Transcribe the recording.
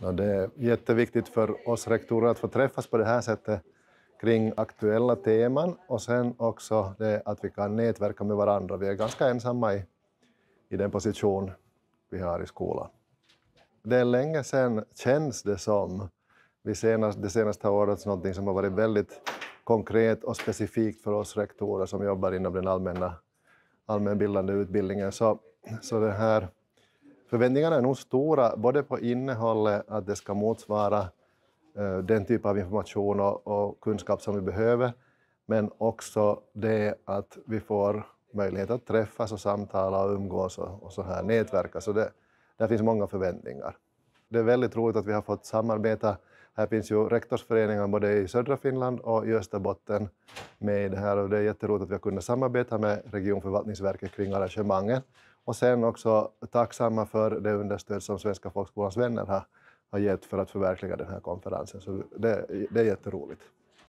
No, det är jätteviktigt för oss rektorer att få träffas på det här sättet kring aktuella teman och sen också det att vi kan nätverka med varandra. Vi är ganska ensamma i, i den position vi har i skolan. Det är länge sedan, känns det som, vi senast, det senaste året något som har varit väldigt konkret och specifikt för oss rektorer som jobbar inom den allmänna allmänbildande utbildningen. Så, så det här Förväntningarna är nog stora, både på innehållet, att det ska motsvara eh, den typ av information och, och, kunskap som vi behöver, men också det att vi får möjlighet att träffas och samtala och umgås och, och så här, nätverka. Så det, där finns många förväntningar. Det är väldigt roligt att vi har fått samarbeta. Här finns ju rektorsföreningar både i södra Finland och i Österbotten med i det här och det är jätteroligt att vi har kunnat samarbeta med Regionförvaltningsverket kring arrangemangen. Och sen också tacksamma för det understöd som Svenska folkskolans vänner har, har gett för att förverkliga den här konferensen. Så det, det är jätteroligt.